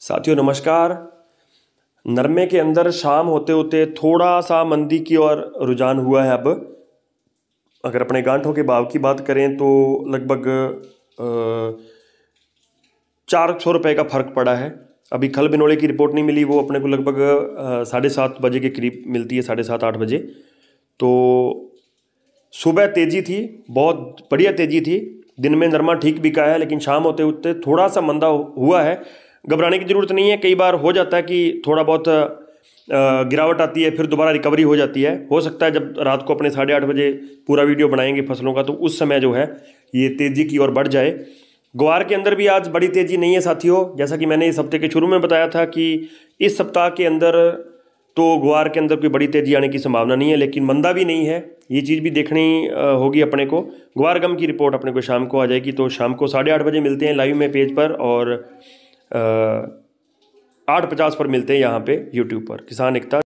साथियों नमस्कार नरमे के अंदर शाम होते होते थोड़ा सा मंदी की ओर रुझान हुआ है अब अगर अपने गांठों के भाव की बात करें तो लगभग चार सौ रुपये का फर्क पड़ा है अभी खल बिनोले की रिपोर्ट नहीं मिली वो अपने को लगभग साढ़े सात बजे के करीब मिलती है साढ़े सात आठ बजे तो सुबह तेज़ी थी बहुत बढ़िया तेज़ी थी दिन में नरमा ठीक बिका है लेकिन शाम होते होते थोड़ा सा मंदा हुआ है घबराने की ज़रूरत नहीं है कई बार हो जाता है कि थोड़ा बहुत गिरावट आती है फिर दोबारा रिकवरी हो जाती है हो सकता है जब रात को अपने साढ़े आठ बजे पूरा वीडियो बनाएंगे फसलों का तो उस समय जो है ये तेज़ी की ओर बढ़ जाए ग्वार के अंदर भी आज बड़ी तेज़ी नहीं है साथियों जैसा कि मैंने इस हफ्ते के शुरू में बताया था कि इस सप्ताह के अंदर तो ग्वार के अंदर कोई बड़ी तेज़ी आने की संभावना नहीं है लेकिन मंदा भी नहीं है ये चीज़ भी देखनी होगी अपने को ग्वार गम की रिपोर्ट अपने को शाम को आ जाएगी तो शाम को साढ़े आठ बजे मिलते हैं लाइव में पेज पर और आठ पचास पर मिलते हैं यहाँ पे यूट्यूब पर किसान एकता